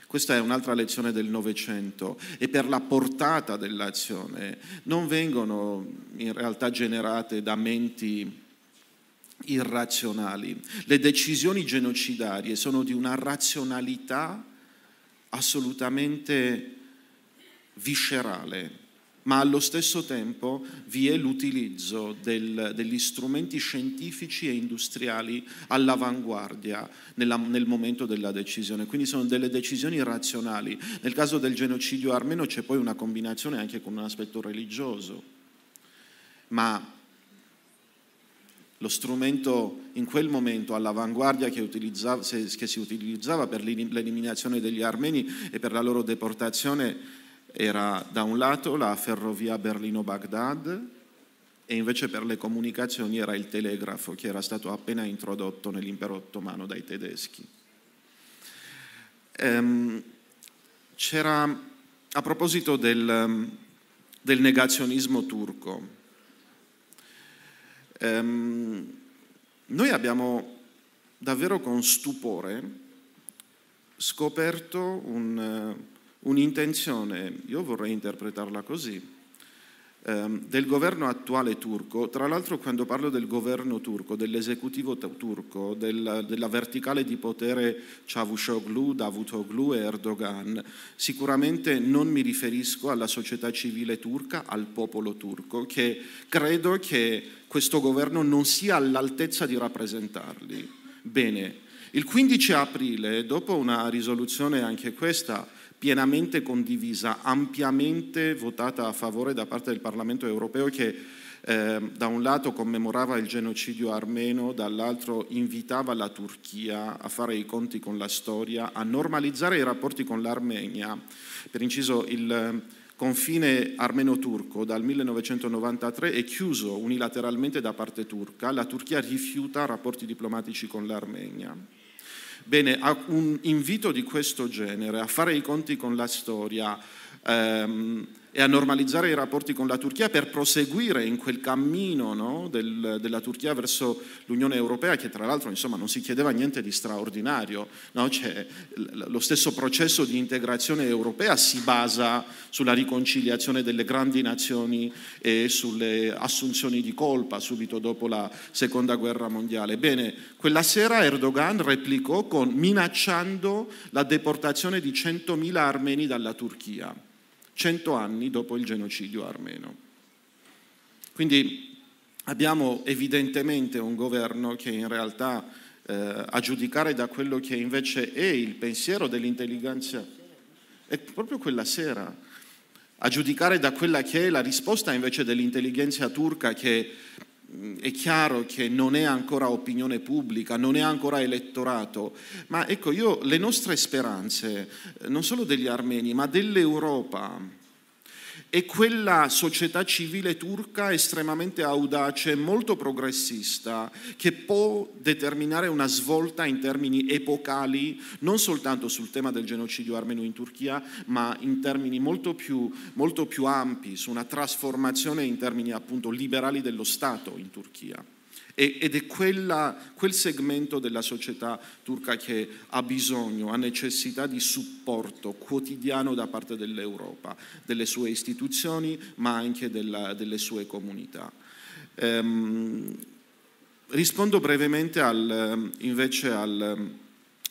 questa è un'altra lezione del Novecento, e per la portata dell'azione non vengono in realtà generate da menti irrazionali. Le decisioni genocidarie sono di una razionalità assolutamente viscerale, ma allo stesso tempo vi è l'utilizzo del, degli strumenti scientifici e industriali all'avanguardia nella, nel momento della decisione. Quindi sono delle decisioni razionali. Nel caso del genocidio armeno c'è poi una combinazione anche con un aspetto religioso, ma lo strumento in quel momento all'avanguardia che, che si utilizzava per l'eliminazione degli armeni e per la loro deportazione era da un lato la ferrovia Berlino-Baghdad e invece per le comunicazioni era il telegrafo che era stato appena introdotto nell'impero ottomano dai tedeschi. Ehm, c'era, a proposito del, del negazionismo turco, Ehm, noi abbiamo davvero con stupore scoperto un, eh, un'intenzione, io vorrei interpretarla così, Ehm, del governo attuale turco, tra l'altro quando parlo del governo turco, dell'esecutivo turco, della, della verticale di potere Cavusoglu, Davutoglu e Erdogan, sicuramente non mi riferisco alla società civile turca, al popolo turco, che credo che questo governo non sia all'altezza di rappresentarli. Bene, il 15 aprile, dopo una risoluzione anche questa, pienamente condivisa, ampiamente votata a favore da parte del Parlamento europeo che eh, da un lato commemorava il genocidio armeno, dall'altro invitava la Turchia a fare i conti con la storia, a normalizzare i rapporti con l'Armenia. Per inciso il ehm, confine armeno-turco dal 1993 è chiuso unilateralmente da parte turca, la Turchia rifiuta rapporti diplomatici con l'Armenia. Bene, un invito di questo genere a fare i conti con la storia, ehm, e a normalizzare i rapporti con la Turchia per proseguire in quel cammino no, del, della Turchia verso l'Unione Europea, che tra l'altro insomma, non si chiedeva niente di straordinario. No? Cioè, lo stesso processo di integrazione europea si basa sulla riconciliazione delle grandi nazioni e sulle assunzioni di colpa subito dopo la Seconda Guerra Mondiale. Bene, quella sera Erdogan replicò con, minacciando la deportazione di 100.000 armeni dalla Turchia cento anni dopo il genocidio armeno. Quindi abbiamo evidentemente un governo che in realtà, eh, a giudicare da quello che invece è il pensiero dell'intelligenza, è proprio quella sera, a giudicare da quella che è la risposta invece dell'intelligenza turca che Mm, è chiaro che non è ancora opinione pubblica, non è ancora elettorato, ma ecco io le nostre speranze, eh, non solo degli armeni, ma dell'Europa, e quella società civile turca estremamente audace, molto progressista, che può determinare una svolta in termini epocali, non soltanto sul tema del genocidio armeno in Turchia, ma in termini molto più, molto più ampi, su una trasformazione in termini appunto liberali dello Stato in Turchia ed è quella, quel segmento della società turca che ha bisogno, ha necessità di supporto quotidiano da parte dell'Europa, delle sue istituzioni, ma anche della, delle sue comunità. Ehm, rispondo brevemente al, invece al,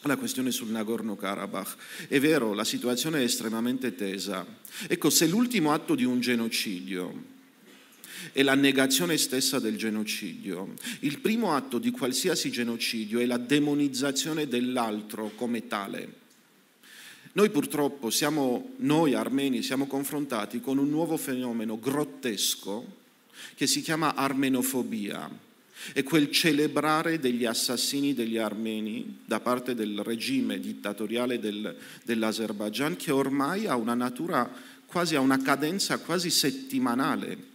alla questione sul Nagorno-Karabakh. È vero, la situazione è estremamente tesa. Ecco, se l'ultimo atto di un genocidio è la negazione stessa del genocidio. Il primo atto di qualsiasi genocidio è la demonizzazione dell'altro come tale. Noi purtroppo siamo, noi armeni, siamo confrontati con un nuovo fenomeno grottesco che si chiama armenofobia. È quel celebrare degli assassini degli armeni da parte del regime dittatoriale del, dell'Azerbaigian che ormai ha una natura quasi ha una cadenza quasi settimanale.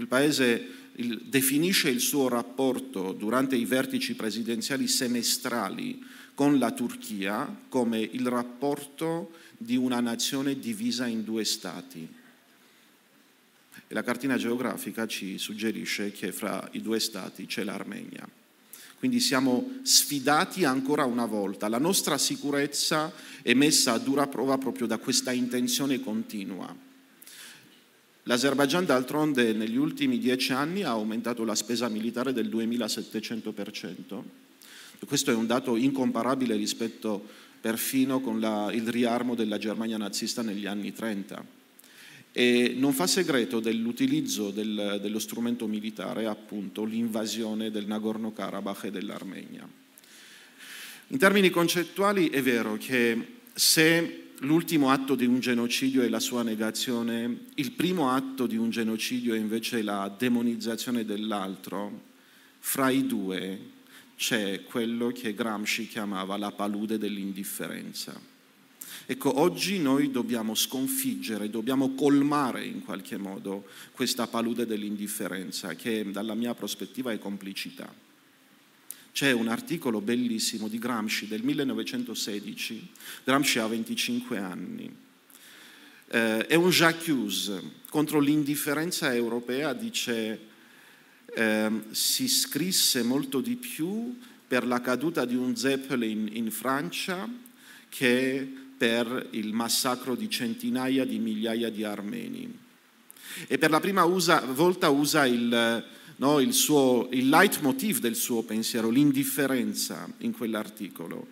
Il Paese il, definisce il suo rapporto durante i vertici presidenziali semestrali con la Turchia come il rapporto di una nazione divisa in due stati. E la cartina geografica ci suggerisce che fra i due stati c'è l'Armenia. Quindi siamo sfidati ancora una volta. La nostra sicurezza è messa a dura prova proprio da questa intenzione continua L'Azerbaigian d'altronde negli ultimi dieci anni ha aumentato la spesa militare del 2700%, questo è un dato incomparabile rispetto perfino con la, il riarmo della Germania nazista negli anni 30 e non fa segreto dell'utilizzo del, dello strumento militare appunto l'invasione del Nagorno-Karabakh e dell'Armenia. In termini concettuali è vero che se L'ultimo atto di un genocidio è la sua negazione, il primo atto di un genocidio è invece la demonizzazione dell'altro. Fra i due c'è quello che Gramsci chiamava la palude dell'indifferenza. Ecco, oggi noi dobbiamo sconfiggere, dobbiamo colmare in qualche modo questa palude dell'indifferenza che dalla mia prospettiva è complicità. C'è un articolo bellissimo di Gramsci del 1916, Gramsci ha 25 anni, eh, è un Jacques contro l'indifferenza europea, dice eh, si scrisse molto di più per la caduta di un Zeppelin in Francia che per il massacro di centinaia di migliaia di armeni. E per la prima usa, volta usa il, no? il, suo, il leitmotiv del suo pensiero, l'indifferenza in quell'articolo.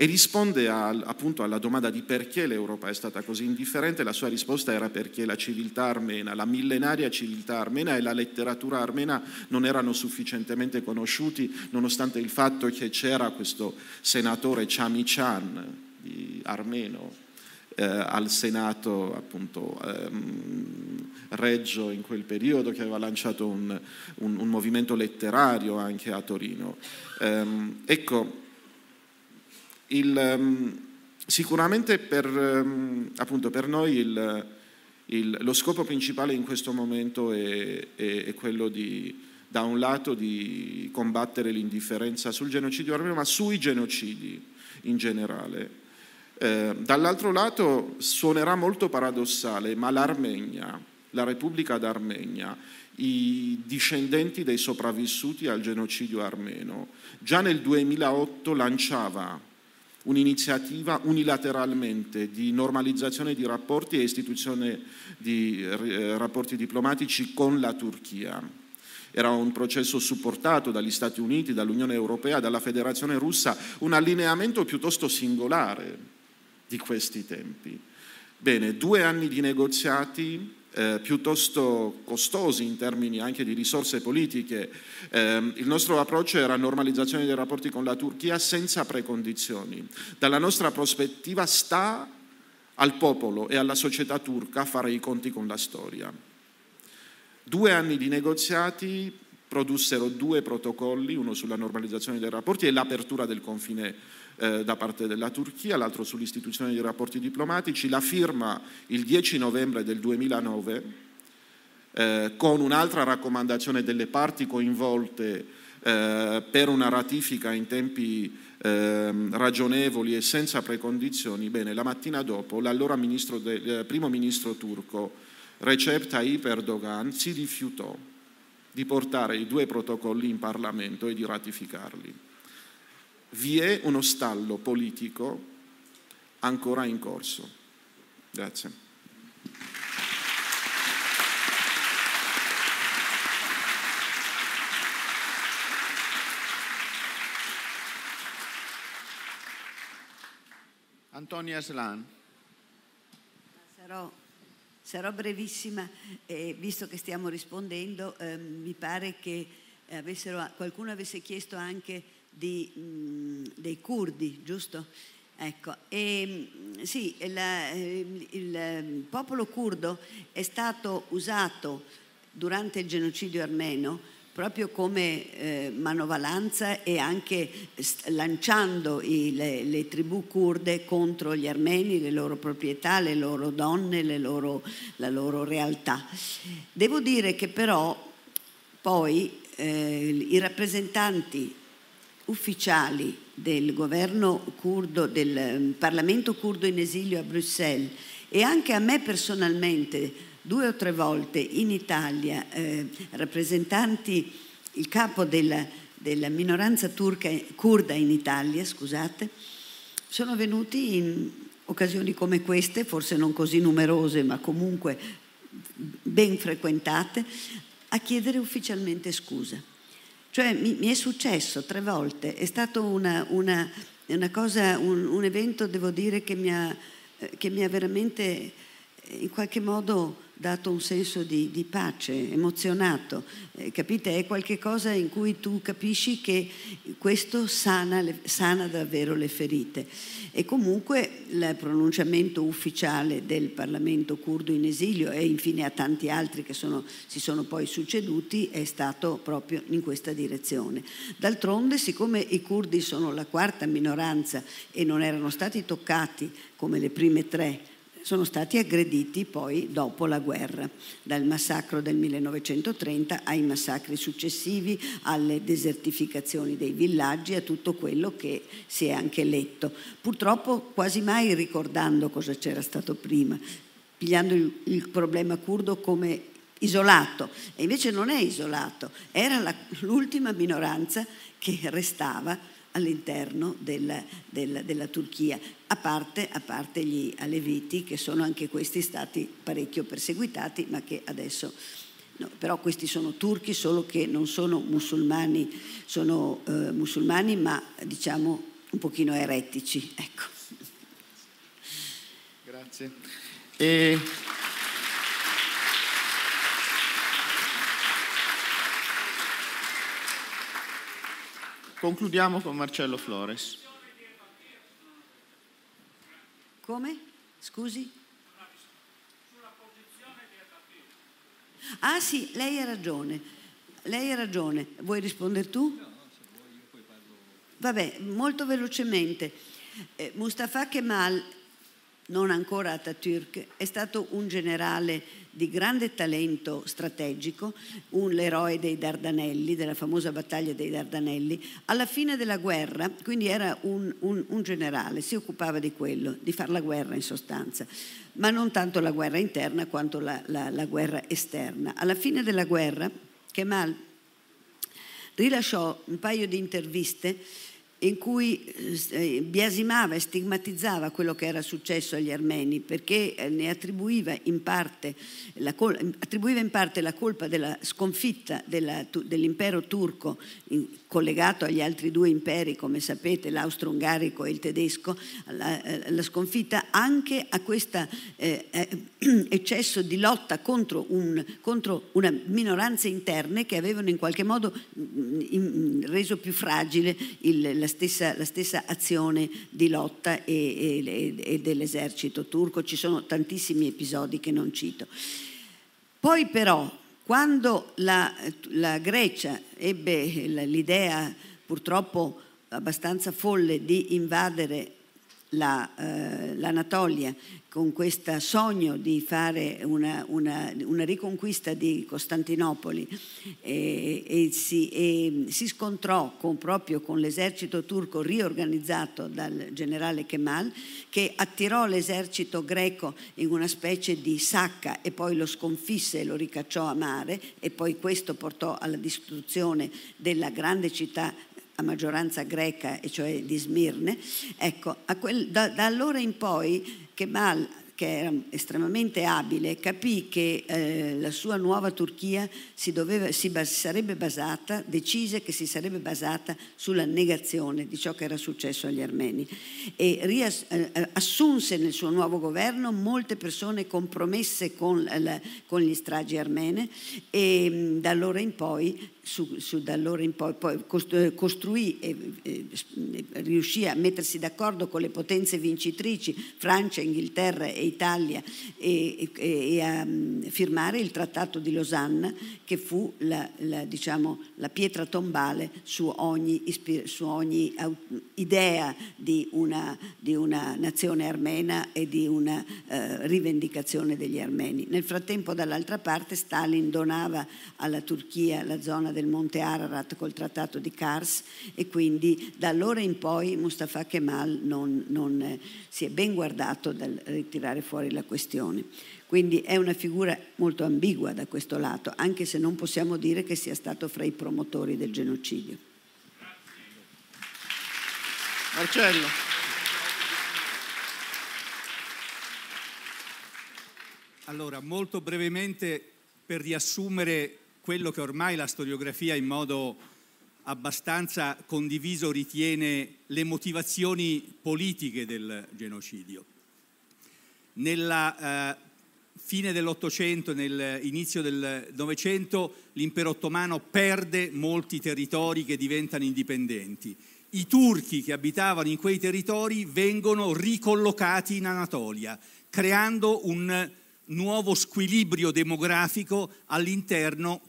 E risponde al, appunto alla domanda di perché l'Europa è stata così indifferente, la sua risposta era perché la civiltà armena, la millenaria civiltà armena e la letteratura armena non erano sufficientemente conosciuti, nonostante il fatto che c'era questo senatore Chamichan Chan, armeno, eh, al Senato appunto, ehm, Reggio in quel periodo che aveva lanciato un, un, un movimento letterario anche a Torino. Ehm, ecco, il, ehm, sicuramente per, ehm, appunto, per noi il, il, lo scopo principale in questo momento è, è, è quello di da un lato di combattere l'indifferenza sul genocidio armeno, ma sui genocidi in generale. Eh, dall'altro lato suonerà molto paradossale, ma l'Armenia, la Repubblica d'Armenia, i discendenti dei sopravvissuti al genocidio armeno, già nel 2008 lanciava un'iniziativa unilateralmente di normalizzazione di rapporti e istituzione di eh, rapporti diplomatici con la Turchia. Era un processo supportato dagli Stati Uniti, dall'Unione Europea, dalla Federazione russa, un allineamento piuttosto singolare di questi tempi. Bene, due anni di negoziati eh, piuttosto costosi in termini anche di risorse politiche. Eh, il nostro approccio era normalizzazione dei rapporti con la Turchia senza precondizioni. Dalla nostra prospettiva sta al popolo e alla società turca fare i conti con la storia. Due anni di negoziati produssero due protocolli, uno sulla normalizzazione dei rapporti e l'apertura del confine eh, da parte della Turchia, l'altro sull'istituzione dei rapporti diplomatici, la firma il 10 novembre del 2009 eh, con un'altra raccomandazione delle parti coinvolte eh, per una ratifica in tempi ehm, ragionevoli e senza precondizioni, bene, la mattina dopo l'allora ministro de, eh, primo ministro turco Recep Tayyip Erdogan si rifiutò di portare i due protocolli in Parlamento e di ratificarli vi è uno stallo politico ancora in corso. Grazie. Antonia Slan. Sarò, sarò brevissima, eh, visto che stiamo rispondendo, eh, mi pare che avessero, qualcuno avesse chiesto anche di, mh, mm, dei curdi, giusto? Ecco, e, mm, sì, eh, il, il, popolo curdo è stato usato durante il genocidio armeno proprio come eh, manovalanza e anche lanciando i, le, le, tribù curde contro gli armeni, le loro proprietà, le loro donne, le loro, la loro realtà. Devo dire che però poi eh, i rappresentanti ufficiali del governo curdo, del ehm, Parlamento curdo in esilio a Bruxelles e anche a me personalmente due o tre volte in Italia eh, rappresentanti, il capo della, della minoranza turca, curda in Italia, scusate, sono venuti in occasioni come queste, forse non così numerose ma comunque ben frequentate, a chiedere ufficialmente scusa. Cioè mi, mi è successo tre volte, è stato una, una, una cosa, un, un, evento, devo dire, che mi ha, eh, che mi ha veramente eh, in qualche modo dato un senso di, di pace, emozionato, eh, capite? È qualcosa in cui tu capisci che questo sana, le, sana davvero le ferite. E comunque il pronunciamento ufficiale del Parlamento curdo in esilio e infine a tanti altri che sono, si sono poi succeduti è stato proprio in questa direzione. D'altronde, siccome i curdi sono la quarta minoranza e non erano stati toccati come le prime tre sono stati aggrediti poi dopo la guerra, dal massacro del 1930 ai massacri successivi, alle desertificazioni dei villaggi, a tutto quello che si è anche letto. Purtroppo quasi mai ricordando cosa c'era stato prima, pigliando il, il problema curdo come isolato, e invece non è isolato, era l'ultima minoranza che restava all'interno della, della, della, Turchia, a parte, a parte gli aleviti che sono anche questi stati parecchio perseguitati, ma che adesso... No, però questi sono turchi, solo che non sono musulmani, sono eh, musulmani ma diciamo un pochino erettici. Ecco. Grazie. E... Concludiamo con Marcello Flores. Come? Scusi? Ah sì, lei ha ragione. Lei ha ragione. Vuoi rispondere tu? Vabbè, molto velocemente. Eh, Mustafa Kemal, non ancora Atatürk, è stato un generale di grande talento strategico, un l'eroe dei Dardanelli, della famosa battaglia dei Dardanelli, alla fine della guerra, quindi era un, un, un generale, si occupava di quello, di fare la guerra in sostanza, ma non tanto la guerra interna quanto la, la, la guerra esterna. Alla fine della guerra, Kemal rilasciò un paio di interviste in cui eh, eh, biasimava e stigmatizzava quello che era successo agli armeni perché eh, ne attribuiva in parte la, col- attribuiva in parte la colpa della sconfitta della, dell'impero turco in, collegato agli altri due imperi, come sapete, l'austro-ungarico e il tedesco, la, eh, la sconfitta anche a questo eh, eh eccesso di lotta contro, un, contro, una minoranza interna che avevano in qualche modo mm, in, mm, reso più fragile il, la, stessa, la, stessa, azione di lotta e, e, e dell'esercito turco. Ci sono tantissimi episodi che non cito. Poi però quando la, la Grecia ebbe l'idea purtroppo abbastanza folle di invadere l'Anatolia la, eh, con questo sogno di fare una, una, una riconquista di Costantinopoli e, e, si, e si, scontrò con, proprio con l'esercito turco riorganizzato dal generale Kemal che attirò l'esercito greco in una specie di sacca e poi lo sconfisse e lo ricacciò a mare e poi questo portò alla distruzione della grande città a maggioranza greca, e cioè di Smirne, ecco, quel, da, da, allora in poi Kemal, che era estremamente abile, capì che eh, la sua nuova Turchia si, doveva, si bas, sarebbe basata, decise che si sarebbe basata sulla negazione di ciò che era successo agli armeni e rias, eh, eh assunse nel suo nuovo governo molte persone compromesse con, eh, la, con gli stragi armene e mm, da allora in poi su, su, da allora in poi, poi eh, costruì e, e, e, riuscì a mettersi d'accordo con le potenze vincitrici, Francia, Inghilterra e Italia, e, e a mm, firmare il Trattato di Lausanne, che fu la, la, diciamo, la pietra tombale su ogni, su ogni idea di una, di una, nazione armena e di una eh, rivendicazione degli armeni. Nel frattempo, dall'altra parte, Stalin donava alla Turchia la zona del del Monte Ararat col trattato di Kars e quindi da allora in poi Mustafa Kemal non, non eh, si è ben guardato dal ritirare fuori la questione. Quindi è una figura molto ambigua da questo lato, anche se non possiamo dire che sia stato fra i promotori del genocidio. Grazie. Marcello. Allora, molto brevemente per riassumere quello che ormai la storiografia in modo abbastanza condiviso ritiene le motivazioni politiche del genocidio. Nella eh, fine dell'Ottocento, nell'inizio del Novecento, l'impero ottomano perde molti territori che diventano indipendenti. I turchi che abitavano in quei territori vengono ricollocati in Anatolia, creando un nuovo squilibrio demografico all'interno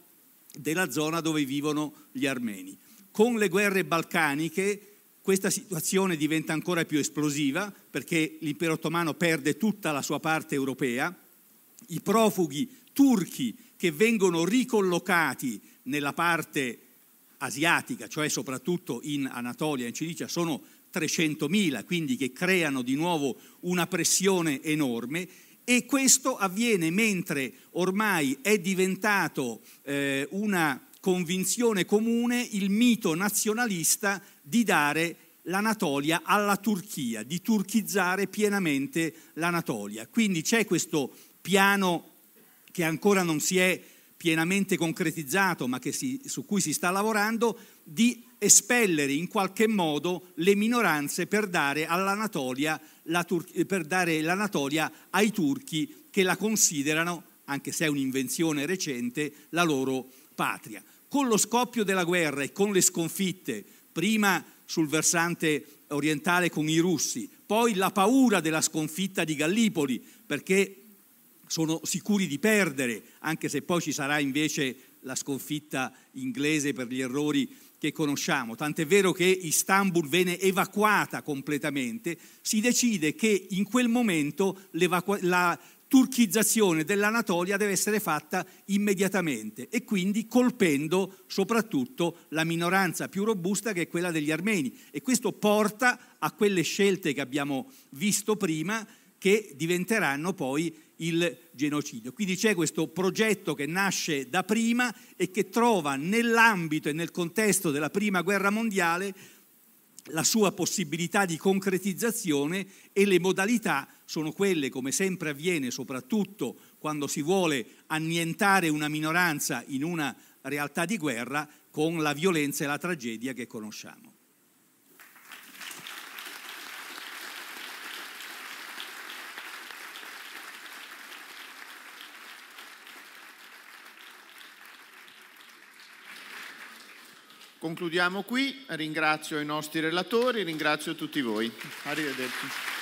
della zona dove vivono gli armeni. Con le guerre balcaniche questa situazione diventa ancora più esplosiva perché l'impero ottomano perde tutta la sua parte europea, i profughi turchi che vengono ricollocati nella parte asiatica, cioè soprattutto in Anatolia, in Cilicia, sono 300.000, quindi che creano di nuovo una pressione enorme e questo avviene mentre ormai è diventato eh, una convinzione comune il mito nazionalista di dare l'Anatolia alla Turchia, di turchizzare pienamente l'Anatolia. Quindi c'è questo piano che ancora non si è pienamente concretizzato, ma si, su cui si sta lavorando, di espellere in qualche modo le minoranze per dare, l'Anatolia, Tur- per dare l'Anatolia ai turchi che la considerano, anche se è un'invenzione recente, la loro patria. Con lo scoppio della guerra e con le sconfitte, prima sul versante orientale con i russi, poi la paura della sconfitta di Gallipoli, perché sono sicuri di perdere, anche se poi ci sarà invece la sconfitta inglese per gli errori che conosciamo, tant'è vero che Istanbul venne evacuata completamente, si decide che in quel momento la turchizzazione dell'Anatolia deve essere fatta immediatamente e quindi colpendo soprattutto la minoranza più robusta che è quella degli armeni e questo porta a quelle scelte che abbiamo visto prima che diventeranno poi il genocidio. Quindi c'è questo progetto che nasce da prima e che trova nell'ambito e nel contesto della Prima Guerra Mondiale la sua possibilità di concretizzazione e le modalità sono quelle, come sempre avviene, soprattutto quando si vuole annientare una minoranza in una realtà di guerra, con la violenza e la tragedia che conosciamo. Concludiamo qui, ringrazio i nostri relatori, ringrazio tutti voi. Arrivederci.